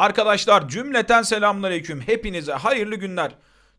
Arkadaşlar cümleten selamünaleyküm. Hepinize hayırlı günler.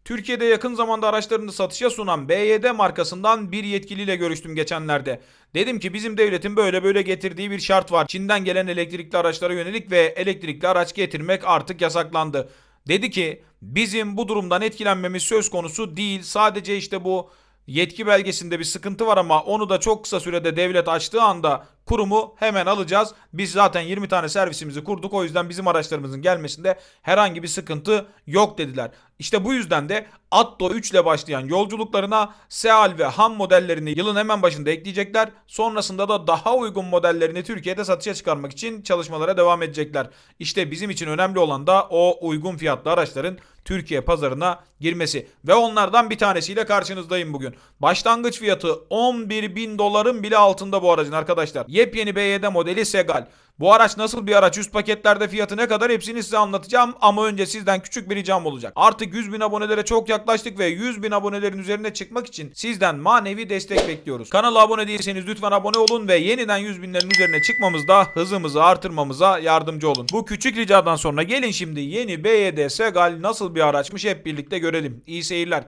Türkiye'de yakın zamanda araçlarını satışa sunan BYD markasından bir yetkiliyle görüştüm geçenlerde. Dedim ki bizim devletin böyle böyle getirdiği bir şart var. Çin'den gelen elektrikli araçlara yönelik ve elektrikli araç getirmek artık yasaklandı. Dedi ki bizim bu durumdan etkilenmemiz söz konusu değil. Sadece işte bu yetki belgesinde bir sıkıntı var ama onu da çok kısa sürede devlet açtığı anda kurumu hemen alacağız. Biz zaten 20 tane servisimizi kurduk. O yüzden bizim araçlarımızın gelmesinde herhangi bir sıkıntı yok dediler. İşte bu yüzden de Atto 3 ile başlayan yolculuklarına Seal ve Ham modellerini yılın hemen başında ekleyecekler. Sonrasında da daha uygun modellerini Türkiye'de satışa çıkarmak için çalışmalara devam edecekler. İşte bizim için önemli olan da o uygun fiyatlı araçların Türkiye pazarına girmesi. Ve onlardan bir tanesiyle karşınızdayım bugün. Başlangıç fiyatı 11 bin doların bile altında bu aracın arkadaşlar. Yepyeni BYD modeli Segal. Bu araç nasıl bir araç? Üst paketlerde fiyatı ne kadar? Hepsini size anlatacağım ama önce sizden küçük bir ricam olacak. Artık 100 bin abonelere çok yaklaştık ve 100 bin abonelerin üzerine çıkmak için sizden manevi destek bekliyoruz. Kanala abone değilseniz lütfen abone olun ve yeniden 100 binlerin üzerine çıkmamızda hızımızı artırmamıza yardımcı olun. Bu küçük ricadan sonra gelin şimdi yeni BYD Segal nasıl bir araçmış hep birlikte görelim. İyi seyirler.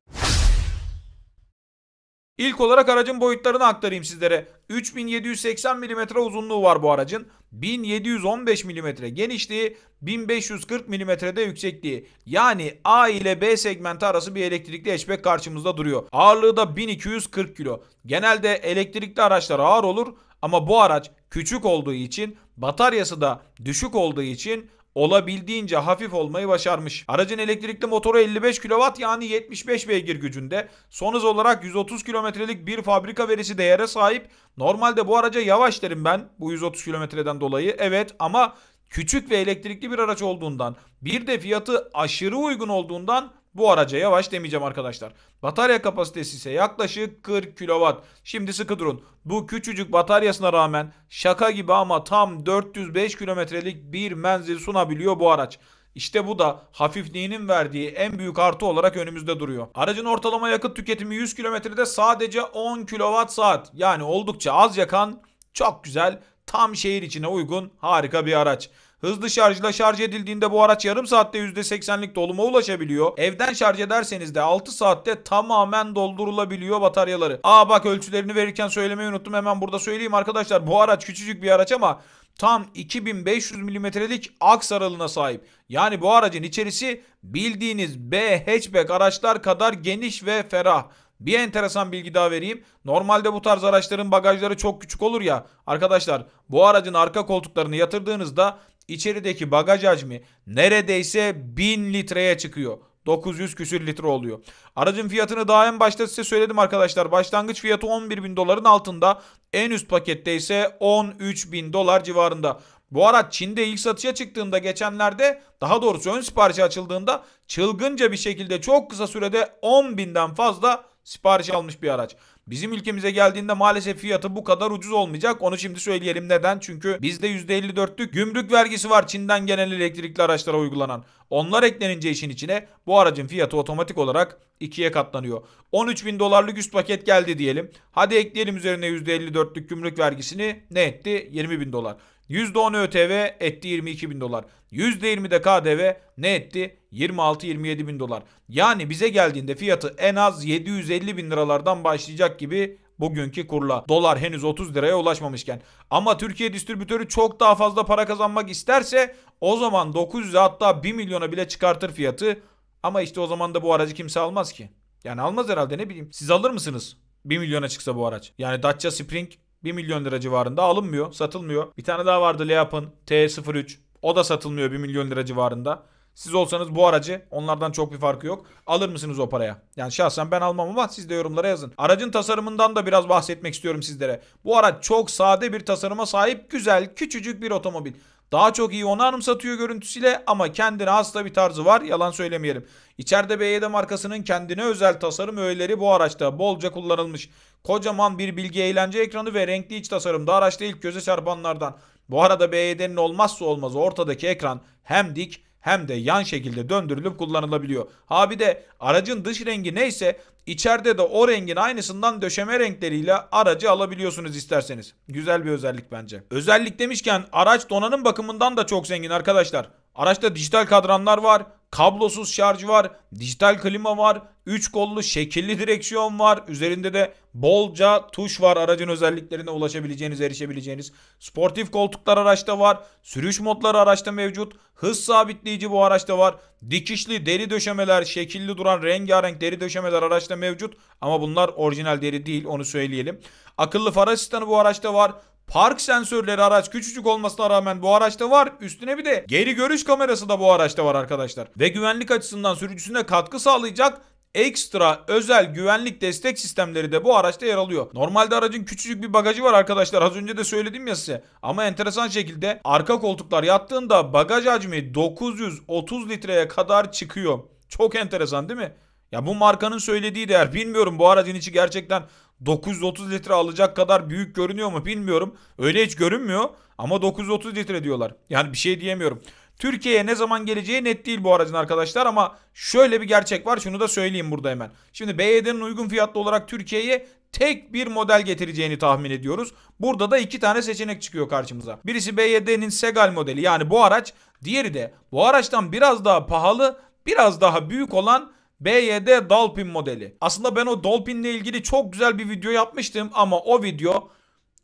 İlk olarak aracın boyutlarını aktarayım sizlere. 3780 mm uzunluğu var bu aracın. 1715 mm genişliği, 1540 mm de yüksekliği. Yani A ile B segmenti arası bir elektrikli hatchback karşımızda duruyor. Ağırlığı da 1240 kilo. Genelde elektrikli araçlar ağır olur ama bu araç küçük olduğu için, bataryası da düşük olduğu için olabildiğince hafif olmayı başarmış. Aracın elektrikli motoru 55 kW yani 75 beygir gücünde. Son hız olarak 130 kilometrelik bir fabrika verisi değere sahip. Normalde bu araca yavaş derim ben bu 130 kilometreden dolayı. Evet ama küçük ve elektrikli bir araç olduğundan bir de fiyatı aşırı uygun olduğundan bu araca yavaş demeyeceğim arkadaşlar. Batarya kapasitesi ise yaklaşık 40 kW. Şimdi sıkı durun. Bu küçücük bataryasına rağmen şaka gibi ama tam 405 kilometrelik bir menzil sunabiliyor bu araç. İşte bu da hafifliğinin verdiği en büyük artı olarak önümüzde duruyor. Aracın ortalama yakıt tüketimi 100 kilometrede sadece 10 kWh saat. Yani oldukça az yakan, çok güzel, tam şehir içine uygun harika bir araç. Hızlı şarjla şarj edildiğinde bu araç yarım saatte %80'lik doluma ulaşabiliyor. Evden şarj ederseniz de 6 saatte tamamen doldurulabiliyor bataryaları. Aa bak ölçülerini verirken söylemeyi unuttum hemen burada söyleyeyim arkadaşlar. Bu araç küçücük bir araç ama tam 2500 milimetrelik aks aralığına sahip. Yani bu aracın içerisi bildiğiniz B hatchback araçlar kadar geniş ve ferah. Bir enteresan bilgi daha vereyim. Normalde bu tarz araçların bagajları çok küçük olur ya. Arkadaşlar bu aracın arka koltuklarını yatırdığınızda İçerideki bagaj hacmi neredeyse 1000 litreye çıkıyor. 900 küsür litre oluyor. Aracın fiyatını daha en başta size söyledim arkadaşlar. Başlangıç fiyatı 11 bin doların altında. En üst pakette ise 13 bin dolar civarında. Bu araç Çin'de ilk satışa çıktığında geçenlerde daha doğrusu ön siparişi açıldığında çılgınca bir şekilde çok kısa sürede 10 binden fazla sipariş almış bir araç. Bizim ülkemize geldiğinde maalesef fiyatı bu kadar ucuz olmayacak. Onu şimdi söyleyelim. Neden? Çünkü bizde %54'lük gümrük vergisi var Çin'den gelen elektrikli araçlara uygulanan. Onlar eklenince işin içine bu aracın fiyatı otomatik olarak ikiye katlanıyor. 13 bin dolarlık üst paket geldi diyelim. Hadi ekleyelim üzerine %54'lük gümrük vergisini ne etti? 20 bin dolar. %10 ÖTV etti 22 bin dolar. %20 de KDV ne etti? 26-27 bin dolar. Yani bize geldiğinde fiyatı en az 750 bin liralardan başlayacak gibi bugünkü kurla. Dolar henüz 30 liraya ulaşmamışken. Ama Türkiye distribütörü çok daha fazla para kazanmak isterse o zaman 900 900'e hatta 1 milyona bile çıkartır fiyatı. Ama işte o zaman da bu aracı kimse almaz ki. Yani almaz herhalde ne bileyim. Siz alır mısınız? 1 milyona çıksa bu araç. Yani Dacia Spring 1 milyon lira civarında alınmıyor, satılmıyor. Bir tane daha vardı Leap'ın T03. O da satılmıyor 1 milyon lira civarında. Siz olsanız bu aracı onlardan çok bir farkı yok. Alır mısınız o paraya? Yani şahsen ben almam ama siz de yorumlara yazın. Aracın tasarımından da biraz bahsetmek istiyorum sizlere. Bu araç çok sade bir tasarıma sahip güzel küçücük bir otomobil. Daha çok iyi onu anımsatıyor görüntüsüyle ama kendine has bir tarzı var. Yalan söylemeyelim. İçeride BYD markasının kendine özel tasarım öğeleri bu araçta bolca kullanılmış. Kocaman bir bilgi eğlence ekranı ve renkli iç tasarımda araçta ilk göze çarpanlardan. Bu arada BYD'nin olmazsa olmazı ortadaki ekran hem dik hem de yan şekilde döndürülüp kullanılabiliyor. Abi de aracın dış rengi neyse içeride de o rengin aynısından döşeme renkleriyle aracı alabiliyorsunuz isterseniz. Güzel bir özellik bence. Özellik demişken araç donanım bakımından da çok zengin arkadaşlar. Araçta dijital kadranlar var, kablosuz şarj var, dijital klima var, 3 kollu şekilli direksiyon var. Üzerinde de bolca tuş var aracın özelliklerine ulaşabileceğiniz, erişebileceğiniz. Sportif koltuklar araçta var. Sürüş modları araçta mevcut. Hız sabitleyici bu araçta var. Dikişli deri döşemeler, şekilli duran rengarenk deri döşemeler araçta mevcut. Ama bunlar orijinal deri değil onu söyleyelim. Akıllı far asistanı bu araçta var. Park sensörleri araç küçücük olmasına rağmen bu araçta var. Üstüne bir de geri görüş kamerası da bu araçta var arkadaşlar. Ve güvenlik açısından sürücüsüne katkı sağlayacak ekstra özel güvenlik destek sistemleri de bu araçta yer alıyor. Normalde aracın küçücük bir bagajı var arkadaşlar. Az önce de söyledim ya size. Ama enteresan şekilde arka koltuklar yattığında bagaj hacmi 930 litreye kadar çıkıyor. Çok enteresan değil mi? Ya bu markanın söylediği değer bilmiyorum bu aracın içi gerçekten 930 litre alacak kadar büyük görünüyor mu bilmiyorum. Öyle hiç görünmüyor ama 930 litre diyorlar. Yani bir şey diyemiyorum. Türkiye'ye ne zaman geleceği net değil bu aracın arkadaşlar ama şöyle bir gerçek var şunu da söyleyeyim burada hemen. Şimdi BYD'nin uygun fiyatlı olarak Türkiye'ye tek bir model getireceğini tahmin ediyoruz. Burada da iki tane seçenek çıkıyor karşımıza. Birisi BYD'nin Segal modeli yani bu araç. Diğeri de bu araçtan biraz daha pahalı biraz daha büyük olan BYD Dolphin modeli. Aslında ben o Dolphin ile ilgili çok güzel bir video yapmıştım ama o video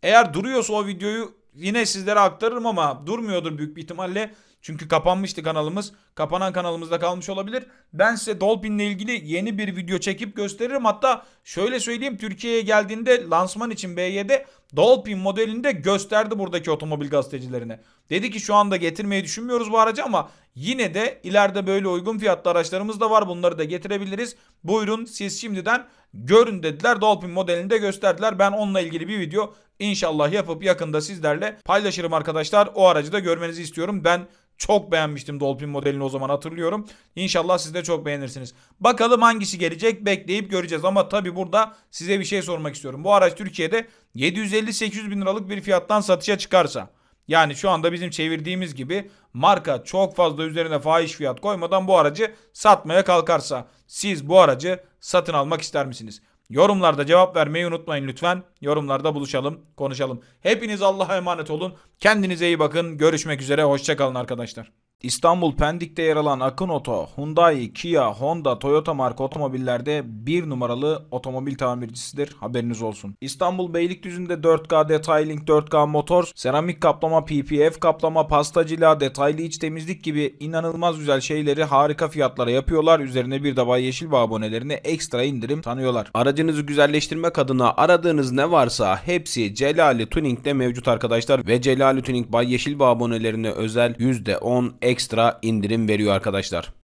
eğer duruyorsa o videoyu yine sizlere aktarırım ama durmuyordur büyük bir ihtimalle. Çünkü kapanmıştı kanalımız. Kapanan kanalımızda kalmış olabilir. Ben size Dolphin ile ilgili yeni bir video çekip gösteririm. Hatta şöyle söyleyeyim Türkiye'ye geldiğinde lansman için BYD Dolphin modelinde gösterdi buradaki otomobil gazetecilerine. Dedi ki şu anda getirmeyi düşünmüyoruz bu aracı ama yine de ileride böyle uygun fiyatlı araçlarımız da var. Bunları da getirebiliriz. Buyurun siz şimdiden görün dediler. Dolphin modelinde gösterdiler. Ben onunla ilgili bir video inşallah yapıp yakında sizlerle paylaşırım arkadaşlar. O aracı da görmenizi istiyorum. Ben çok beğenmiştim Dolphin modelini o zaman hatırlıyorum. İnşallah siz de çok beğenirsiniz. Bakalım hangisi gelecek bekleyip göreceğiz. Ama tabi burada size bir şey sormak istiyorum. Bu araç Türkiye'de 750 750-800 bin liralık bir fiyattan satışa çıkarsa. Yani şu anda bizim çevirdiğimiz gibi marka çok fazla üzerine fahiş fiyat koymadan bu aracı satmaya kalkarsa siz bu aracı satın almak ister misiniz? Yorumlarda cevap vermeyi unutmayın lütfen. Yorumlarda buluşalım, konuşalım. Hepiniz Allah'a emanet olun. Kendinize iyi bakın. Görüşmek üzere. Hoşçakalın arkadaşlar. İstanbul Pendik'te yer alan Akın Oto, Hyundai, Kia, Honda, Toyota marka otomobillerde bir numaralı otomobil tamircisidir. Haberiniz olsun. İstanbul Beylikdüzü'nde 4K Detailing, 4K Motors, seramik kaplama, PPF kaplama, pasta cila, detaylı iç temizlik gibi inanılmaz güzel şeyleri harika fiyatlara yapıyorlar. Üzerine bir de Bay Yeşil Bağ abonelerine ekstra indirim tanıyorlar. Aracınızı güzelleştirmek adına aradığınız ne varsa hepsi Celali Tuning'de mevcut arkadaşlar ve Celali Tuning Bay Yeşil Bağ abonelerine özel %10 ekstra indirim veriyor arkadaşlar.